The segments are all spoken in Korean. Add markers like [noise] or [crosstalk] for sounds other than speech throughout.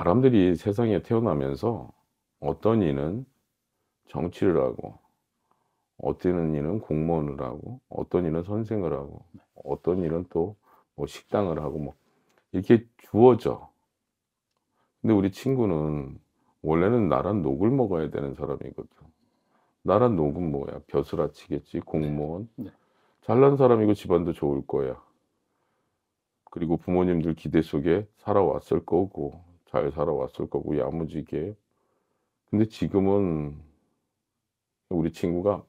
사람들이 세상에 태어나면서 어떤 이는 정치를 하고 어떤 이는 공무원을 하고 어떤 이는 선생을 하고 어떤 이는 또뭐 식당을 하고 뭐 이렇게 주어져. 근데 우리 친구는 원래는 나란 녹을 먹어야 되는 사람이거든. 나란 녹은 뭐야? 벼슬아치겠지, 공무원. 네. 네. 잘난 사람이고 집안도 좋을 거야. 그리고 부모님들 기대 속에 살아왔을 거고 잘 살아왔을 거고 야무지게 근데 지금은 우리 친구가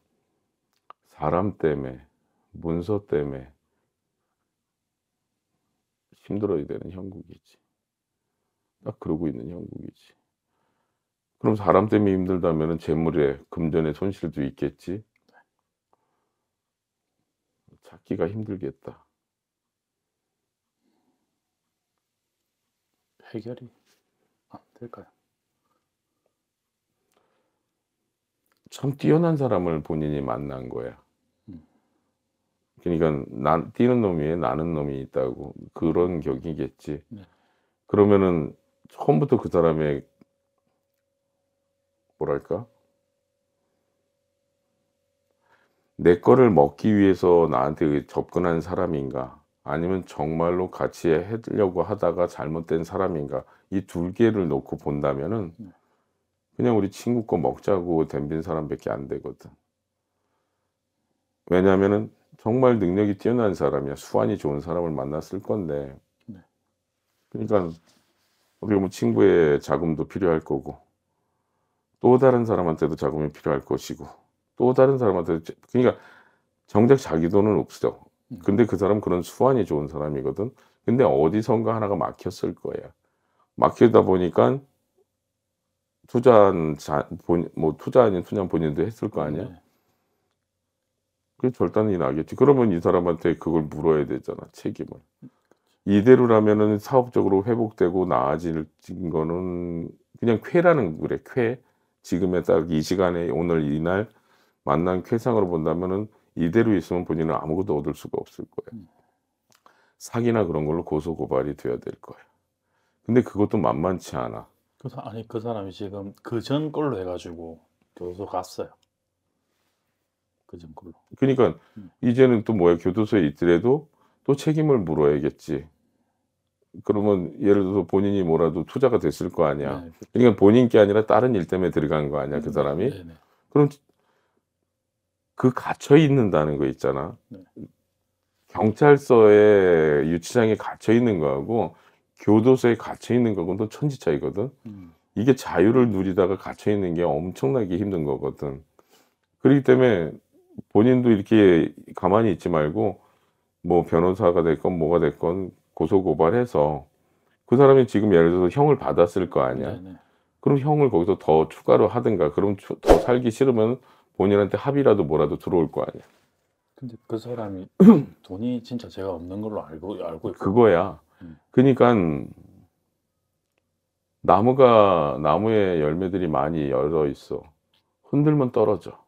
사람 때문에 문서 때문에 힘들어야 되는 형국이지 딱 그러고 있는 형국이지 그럼 사람 때문에 힘들다면 재물에 금전의 손실도 있겠지 찾기가 힘들겠다 해결이 될까요? 참 뛰어난 사람을 본인이 만난 거야. 음. 그러니까 나, 뛰는 놈이에 나는 놈이 있다고 그런 격이겠지. 네. 그러면은 처음부터 그 사람의 뭐랄까 내 거를 먹기 위해서 나한테 그 접근한 사람인가? 아니면 정말로 같이 해려고 드 하다가 잘못된 사람인가 이 둘 개를 놓고 본다면은 네. 그냥 우리 친구 거 먹자고 덤빈 사람밖에 안 되거든. 왜냐하면은 정말 능력이 뛰어난 사람이야 수완이 좋은 사람을 만났을 건데 네. 그러니까 어떻게 보면 친구의 자금도 필요할 거고 또 다른 사람한테도 자금이 필요할 것이고 또 다른 사람한테 그러니까 정작 자기 돈은 없어 근데 그 사람 그런 수완이 좋은 사람이거든. 근데 어디선가 하나가 막혔을 거야. 막히다 보니까 투자한 자, 본, 뭐 투자 아닌 투자 본인도 했을 거 아니야. 네. 그 절단이 나겠지. 그러면 이 사람한테 그걸 물어야 되잖아 책임을. 이대로라면은 사업적으로 회복되고 나아질 거는 그냥 쾌라는 그래 쾌. 지금의 딱이 시간에 오늘 이날 만난 쾌상으로 본다면은 이대로 있으면 본인은 아무것도 얻을 수가 없을 거예요. 음. 사기나 그런 걸로 고소 고발이 돼야 될 거예요. 근데 그것도 만만치 않아. 그 사, 아니 그 사람이 지금 그전 걸로 해가지고 교도소 갔어요. 그전 걸로. 그러니까 음. 이제는 또 뭐야 교도소에 있더라도 또 책임을 물어야겠지. 그러면 예를 들어서 본인이 뭐라도 투자가 됐을 거 아니야. 네, 그렇죠. 그러니까 본인 게 아니라 다른 일 때문에 들어간 거 아니야 그 음, 사람이. 네, 네. 그럼 그 갇혀 있는다는 거 있잖아. 네. 경찰서에 유치장에 갇혀 있는 거하고 교도소에 갇혀 있는 거하고는 천지 차이거든. 음. 이게 자유를 누리다가 갇혀 있는 게 엄청나게 힘든 거거든. 그렇기 때문에 본인도 이렇게 가만히 있지 말고 뭐 변호사가 될 건 뭐가 될 건 고소 고발해서 그 사람이 지금 예를 들어서 형을 받았을 거 아니야. 네네. 그럼 형을 거기서 더 추가로 하든가 그럼 더 살기 싫으면 본인한테 합의라도 뭐라도 들어올 거 아니야. 근데 그 사람이 [clears throat] 돈이 진짜 제가 없는 걸로 알고 알고 있고. 그거야. 음. 그러니까 나무가 나무에 열매들이 많이 열어 있어. 흔들면 떨어져.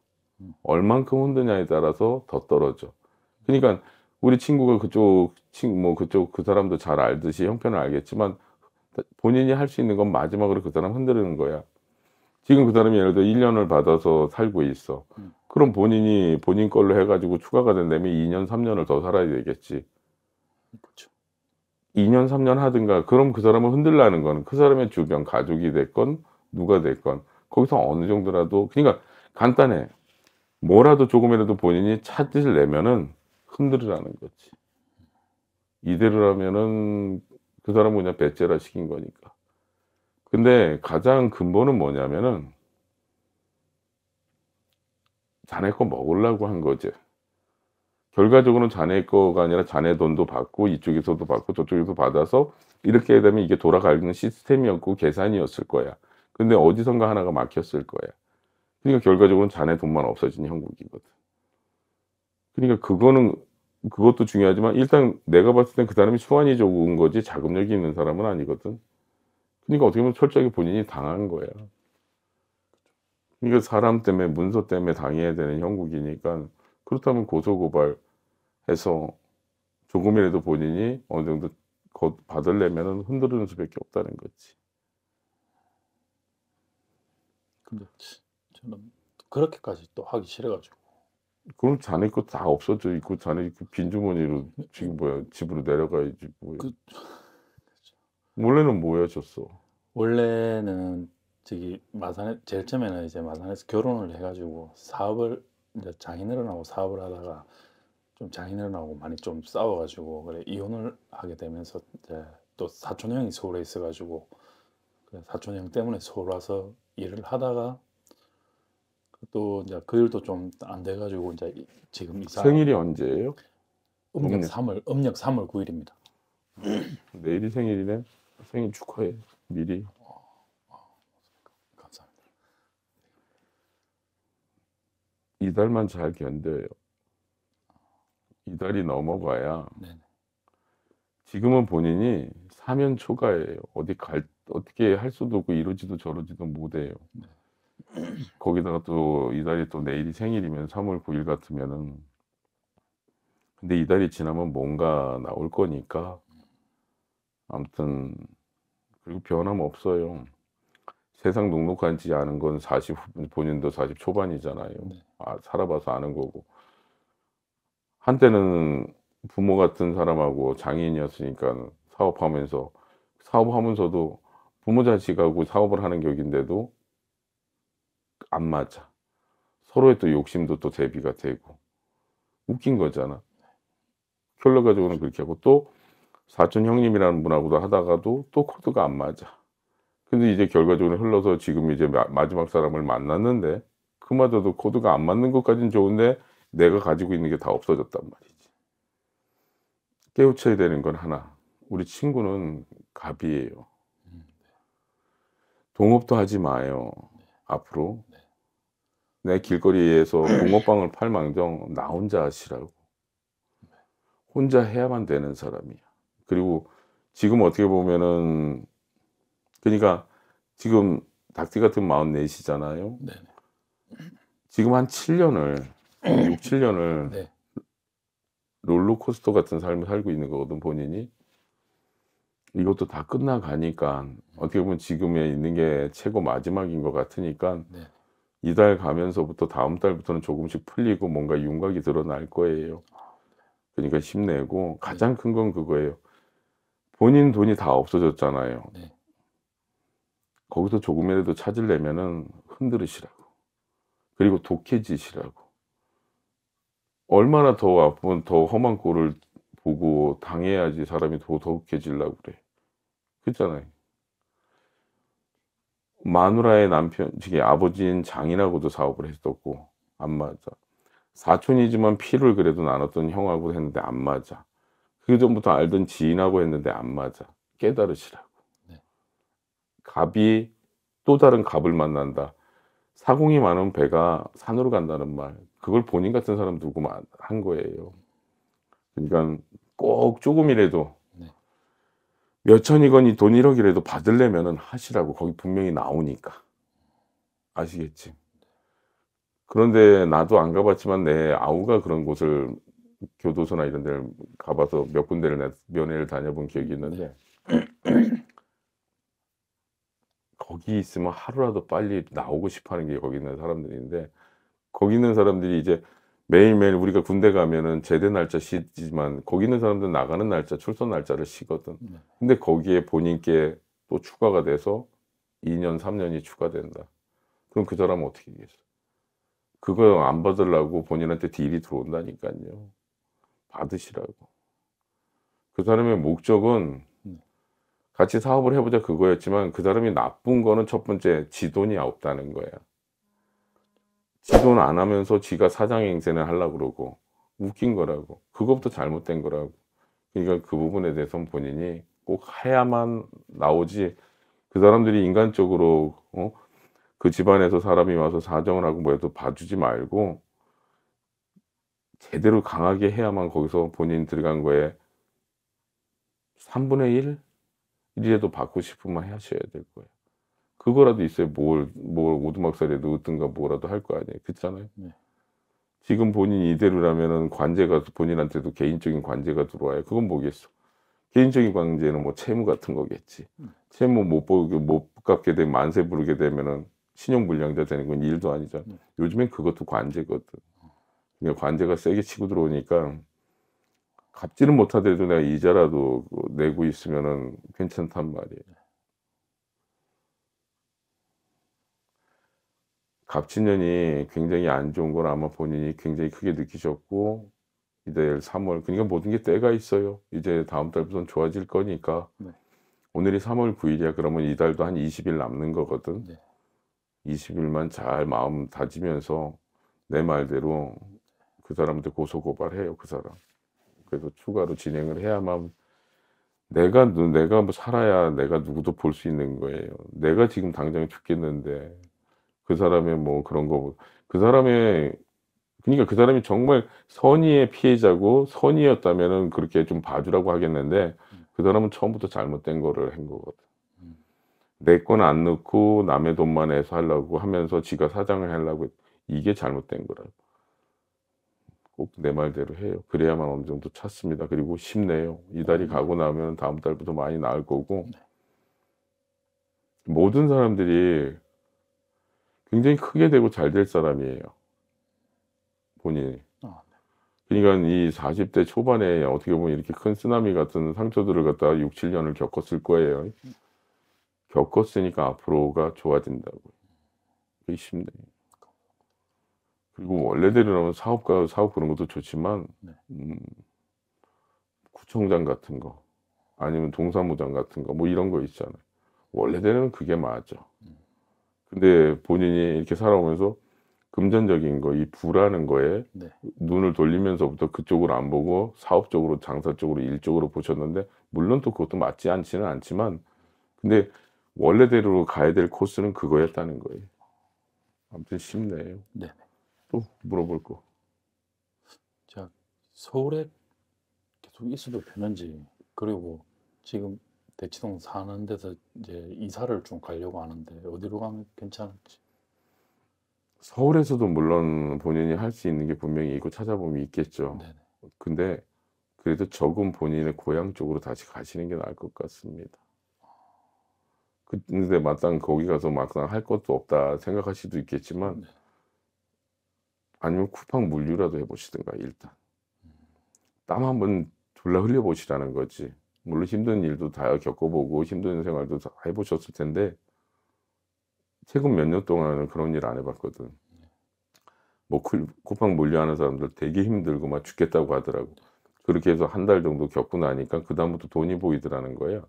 음. 얼만큼 흔드냐에 따라서 더 떨어져. 그러니까 우리 친구가 그쪽 친구 뭐 그쪽 그 사람도 잘 알듯이 형편을 알겠지만 본인이 할 수 있는 건 마지막으로 그 사람 흔드는 거야. 지금 그 사람이 예를 들어 1년을 받아서 살고 있어. 음. 그럼 본인이 본인 걸로 해가지고 추가가 된다면 2년, 3년을 더 살아야 되겠지. 그렇죠. 2년, 3년 하든가, 그럼 그 사람을 흔들라는 건 그 사람의 주변, 가족이 됐건, 누가 됐건, 거기서 어느 정도라도, 그니까 간단해. 뭐라도 조금이라도 본인이 차뜻을 내면은 흔들으라는 거지. 이대로라면은 그 사람은 그냥 배째라 시킨 거니까. 근데 가장 근본은 뭐냐면은 자네 거 먹으려고 한 거지. 결과적으로는 자네 거가 아니라 자네 돈도 받고 이쪽에서도 받고 저쪽에서 받아서 이렇게 되면 이게 돌아가는 시스템이었고 계산이었을 거야. 근데 어디선가 하나가 막혔을 거야. 그러니까 결과적으로는 자네 돈만 없어진 형국이거든. 그러니까 그거는 그것도 중요하지만 일단 내가 봤을 땐 그 사람이 수완이 좋은 거지 자금력이 있는 사람은 아니거든. 그러니까 어떻게 보면 철저하게 본인이 당한 거야. 그러니까 사람 때문에 문서 때문에 당해야 되는 형국이니까 그렇다면 고소고발해서 조금이라도 본인이 어느 정도 받을려면 흔들리는 수밖에 없다는 거지. 근데 저는 그렇게까지 또 하기 싫어가지고. 그럼 자네 거다 없어져 있고 자네 그 빈주머니로 네. 지금 뭐야 집으로 내려가야지 뭐야. 그... 원래는 뭐 하셨어? 원래는 저기 마산에 제일 처음에는 이제 마산에서 결혼을 해가지고 사업을 이제 장인어른하고 사업을 하다가 좀 장인어른하고 많이 좀 싸워가지고 그래 이혼을 하게 되면서 이제 또 사촌 형이 서울에 있어가지고 그래 사촌 형 때문에 서울 와서 일을 하다가 또 이제 그 일도 좀 안 돼가지고 이제 지금 이사 생일이 언제예요? 음력, 음력 3월 음력 3월 9일입니다. 내일이 생일이네. 생일 축하해 미리 감사합니다. 이달만 잘 견뎌요. 이달이 넘어가야 네네. 지금은 본인이 사면 초과예요. 어디 갈 어떻게 할 수도 없고 이러지도 저러지도 못해요. 네. 거기다가 또 이달이 또 내일이 생일이면 3월 9일 같으면은 근데 이달이 지나면 뭔가 나올 거니까 아무튼 그리고 변함없어요. 세상 녹록하지 않은 건 40, 본인도 40 초반이잖아요. 네. 아, 살아봐서 아는 거고. 한때는 부모 같은 사람하고 장인이었으니까 사업하면서, 사업하면서도 부모 자식하고 사업을 하는 격인데도 안 맞아. 서로의 또 욕심도 또 대비가 되고. 웃긴 거잖아. 켤러 가지고는 그렇게 하고 또 사촌 형님이라는 분하고도 하다가도 또 코드가 안 맞아. 근데 이제 결과적으로 흘러서 지금 이제 마지막 사람을 만났는데 그마저도 코드가 안 맞는 것까진 좋은데 내가 가지고 있는 게 다 없어졌단 말이지. 깨우쳐야 되는 건 하나. 우리 친구는 갑이에요. 동업도 하지 마요. 앞으로 내 길거리에서 붕어빵을 팔망정 나 혼자 하시라고 혼자 해야만 되는 사람이야. 그리고 지금 어떻게 보면은 그러니까 지금 닭띠 같은 마흔 넷이잖아요 네. 지금 한 7년을 6, 7년을 네. 롤러코스터 같은 삶을 살고 있는 거거든 본인이. 이것도 다 끝나가니까 어떻게 보면 지금에 있는 게 최고 마지막인 것 같으니까 네. 이달 가면서부터 다음 달부터는 조금씩 풀리고 뭔가 윤곽이 드러날 거예요. 그러니까 힘내고 네. 가장 큰 건 그거예요. 본인 돈이 다 없어졌잖아요. 네. 거기서 조금이라도 찾으려면은 흔들으시라고. 그리고 독해지시라고. 얼마나 더 아픈, 더 험한 꼴을 보고 당해야지 사람이 더독해질라고 그래. 그랬잖아요. 마누라의 남편, 지금 아버지인 장인하고도 사업을 했었고, 안 맞아. 사촌이지만 피를 그래도 나눴던 형하고 했는데 안 맞아. 그 전부터 알던 지인하고 했는데 안 맞아. 깨달으시라고. 네. 갑이 또 다른 갑을 만난다. 사공이 많은 배가 산으로 간다는 말. 그걸 본인 같은 사람 누구만 한 거예요. 그러니까 꼭 조금이라도 네. 몇천이건이 돈 1억이라도 받으려면 하시라고 거기 분명히 나오니까 아시겠지 네. 그런데 나도 안 가봤지만 내 아우가 그런 곳을 교도소나 이런 데를 가봐서 몇 군데를 면회를 다녀본 기억이 있는데 [clears throat] 거기 있으면 하루라도 빨리 나오고 싶어하는 게 거기 있는 사람들인데 거기 있는 사람들이 이제 매일매일 우리가 군대 가면은 제대 날짜 쉬지만 거기 있는 사람들 나가는 날짜 출소 날짜를 쉬거든 네. 근데 거기에 본인께 또 추가가 돼서 2년 3년이 추가된다 그럼 그 사람은 어떻게 되겠어 그거 안 받으려고 본인한테 딜이 들어온다니까요 받으시라고. 그 사람의 목적은 음. 같이 사업을 해보자 그거였지만 그 사람이 나쁜 거는 첫 번째 지 돈이 없다는 거야. 지돈 안 하면서 지가 사장 행세는 하려고 그러고 웃긴 거라고. 그것부터 잘못된 거라고. 그러니까 그 부분에 대해서는 본인이 꼭 해야만 나오지 그 사람들이 인간적으로 어? 그 집안에서 사람이 와서 사정을 하고 뭐 해도 봐주지 말고 제대로 강하게 해야만 거기서 본인 들어간 거에 3분의 1? 이래도 받고 싶으면 하셔야 될 거예요. 그거라도 있어야 뭘, 뭘 오두막살에 놓든가 뭐라도 할 거 아니에요. 그렇잖아요. 네. 지금 본인이 이대로라면은 관제가 본인한테도 개인적인 관제가 들어와요. 그건 뭐겠어. 개인적인 관제는 뭐 채무 같은 거겠지. 음. 채무 못 보게 못 갚게 되면 만세 부르게 되면은 신용불량자 되는 건 일도 아니잖아. 음. 요즘엔 그것도 관제거든. 그냥 관제가 세게 치고 들어오니까 갚지는 못하더라도 내가 이자라도 그 내고 있으면은 괜찮단 말이에요. 갑진년이 굉장히 안 좋은 걸 아마 본인이 굉장히 크게 느끼셨고 이제 3월 그러니까 모든 게 때가 있어요. 이제 다음 달부터는 좋아질 거니까 네. 오늘이 3월 9일이야. 그러면 이달도 한 20일 남는 거거든. 네. 20일만 잘 마음 다지면서 내 말대로 그사람들 고소 고발해요 그 사람. 그래서 추가로 진행을 해야만 내가 내가 뭐 살아야 내가 누구도 볼 수 있는 거예요. 내가 지금 당장 죽겠는데 그 사람의 뭐 그런 거 그 사람의 그러니까 그 사람이 정말 선의의 피해자고 선의였다면은 그렇게 좀 봐주라고 하겠는데 그 사람은 처음부터 잘못된 거를 한 거거든. 내 건 안 넣고 남의 돈만 해서 하려고 하면서 지가 사장을 하려고 이게 잘못된 거라고. 꼭내 말대로 해요. 그래야만 어느 정도 찾습니다. 그리고 쉽네요. 이달이 음. 가고 나면 다음 달부터 많이 나을 거고 네. 모든 사람들이 굉장히 크게 되고 잘 될 사람이에요. 본인이. 아, 네. 그러니까 이 40대 초반에 어떻게 보면 이렇게 큰 쓰나미 같은 상처들을 갖다가 6, 7년을 겪었을 거예요. 음. 겪었으니까 앞으로가 좋아진다고. 의심돼요. 그리고 원래대로라면 사업가 사업 그런 것도 좋지만 네. 음, 구청장 같은 거 아니면 동사무장 같은 거 뭐 이런 거 있잖아요. 원래대로는 그게 맞죠. 음. 근데 본인이 이렇게 살아오면서 금전적인 거, 이 부라는 거에 네. 눈을 돌리면서부터 그쪽으로 안 보고 사업 적으로 장사 쪽으로, 일 쪽으로 보셨는데, 물론 또 그것도 맞지 않지는 않지만, 근데 원래대로 가야 될 코스는 그거였다는 거예요. 아무튼 쉽네요. 네. 또 물어볼 거. 자 서울에 계속 있어도 되는지 그리고 지금 대치동 사는 데서 이제 이사를 좀 가려고 하는데 어디로 가면 괜찮을지. 서울에서도 물론 본인이 할 수 있는 게 분명히 있고 찾아보면 있겠죠. 네네. 근데 그래도 조금 본인의 고향 쪽으로 다시 가시는 게 나을 것 같습니다. 근데 마땅 거기 가서 마땅 할 것도 없다 생각할 수도 있겠지만 네. 아니면 쿠팡 물류라도 해보시든가 일단 땀 한번 졸라 흘려보시라는 거지 물론 힘든 일도 다 겪어보고 힘든 생활도 다 해보셨을 텐데 최근 몇 년 동안은 그런 일 안 해봤거든 뭐 쿠팡 물류하는 사람들 되게 힘들고 막 죽겠다고 하더라고 그렇게 해서 한 달 정도 겪고 나니까 그 다음부터 돈이 보이더라는 거야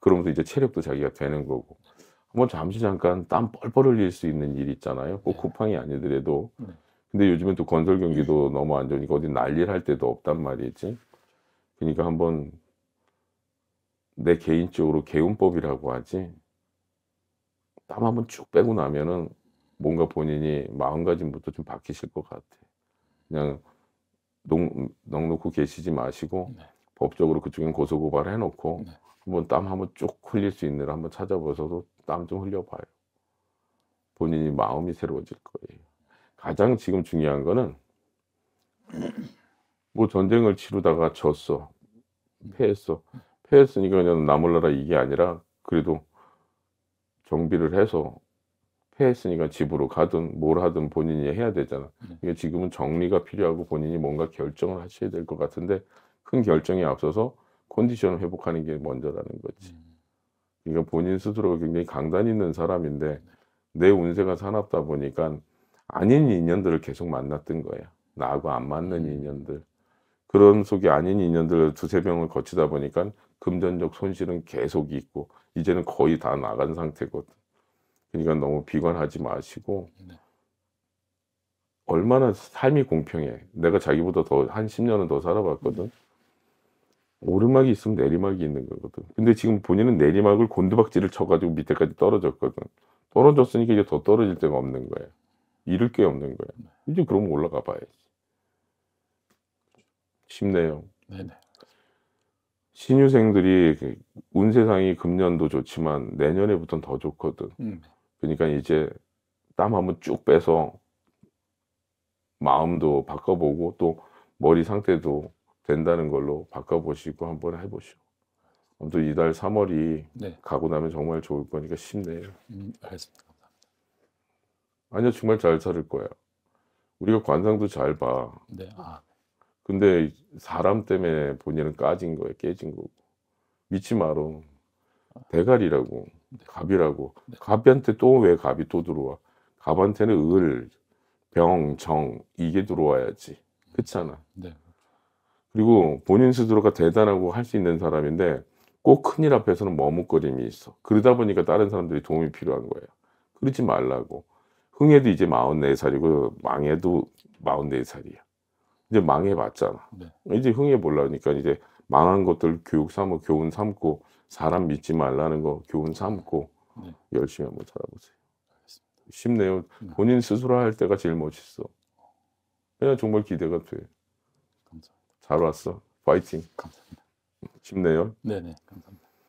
그러면서 이제 체력도 자기가 되는 거고 한번 잠시 잠깐 땀 뻘뻘 흘릴 수 있는 일 있잖아요 꼭 네. 쿠팡이 아니더라도 네. 근데 요즘엔또 건설 경기도 네. 너무 안 좋으니까 어디 난리를 할 때도 없단 말이지. 그러니까 한번 내 개인적으로 개운법이라고 하지. 땀 한번 쭉 빼고 나면은 뭔가 본인이 마음가짐부터 좀 바뀌실 것 같아. 그냥 넉, 넉놓고 계시지 마시고 네. 법적으로 그쪽엔 고소고발 해놓고 네. 한번 땀 한번 쭉 흘릴 수 있는 일 한번 찾아보셔서 땀 좀 흘려봐요. 본인이 마음이 새로워질 거예요. 가장 지금 중요한 거는 뭐 전쟁을 치르다가 졌어. 패했어. 패했으니까 그냥 나몰라라 이게 아니라 그래도 정비를 해서 패했으니까 집으로 가든 뭘 하든 본인이 해야 되잖아. 네. 이게 지금은 정리가 필요하고 본인이 뭔가 결정을 하셔야 될 것 같은데 큰 결정에 앞서서 컨디션을 회복하는 게 먼저라는 거지. 음. 그러니까 본인 스스로가 굉장히 강단 있는 사람인데 네. 내 운세가 사납다 보니까 아닌 인연들을 계속 만났던 거예요. 나하고 안 맞는 음. 인연들. 그런 속에 아닌 인연들 두세 명을 거치다 보니까 금전적 손실은 계속 있고 이제는 거의 다 나간 상태거든. 그러니까 너무 비관하지 마시고 네. 얼마나 삶이 공평해. 내가 자기보다 더 한 10년은 더 살아봤거든. 음. 오르막이 있으면 내리막이 있는 거거든. 근데 지금 본인은 내리막을 곤두박질을 쳐가지고 밑에까지 떨어졌거든. 떨어졌으니까 이제 더 떨어질 데가 없는 거예요. 잃을 게 없는 거예요 네. 이제 그러면 올라가 봐야지. 쉽네요. 네네. 신유생들이 운 세상이 금년도 좋지만 내년에부터는 더 좋거든. 음. 그러니까 이제 땀 한번 쭉 빼서 마음도 바꿔보고 또 머리 상태도 된다는 걸로 바꿔보시고 한번 해보시오. 아무튼 이달 3월이 네. 가고 나면 정말 좋을 거니까 쉽네요. 음, 알겠습니다. 아니요, 정말 잘 살을 거야. 우리가 관상도 잘 봐. 네. 아. 근데 사람 때문에 본인은 까진 거야, 깨진 거고. 믿지 마라. 대가리라고, 네. 갑이라고. 네. 갑한테 또 왜 갑이 또 들어와? 갑한테는 을, 병, 정 이게 들어와야지. 그렇잖아. 네. 그리고 본인 스스로가 대단하고 할 수 있는 사람인데 꼭 큰일 앞에서는 머뭇거림이 있어. 그러다 보니까 다른 사람들이 도움이 필요한 거예요. 그러지 말라고. 흥해도 이제 44살이고 망해도 44살이야. 이제 망해봤잖아. 네. 이제 흥해 몰라니까 이제 망한 것들 교육 삼고 교훈 삼고 사람 믿지 말라는 거 교훈 삼고 네. 열심히 한번 살아보세요. 알겠습니다. 쉽네요. 네. 본인 스스로 할 때가 제일 멋있어. 그냥 정말 기대가 돼. 감사합니다. 잘 왔어. 파이팅. 감사합니다. 음, 쉽네요. 네네. 감사합니다.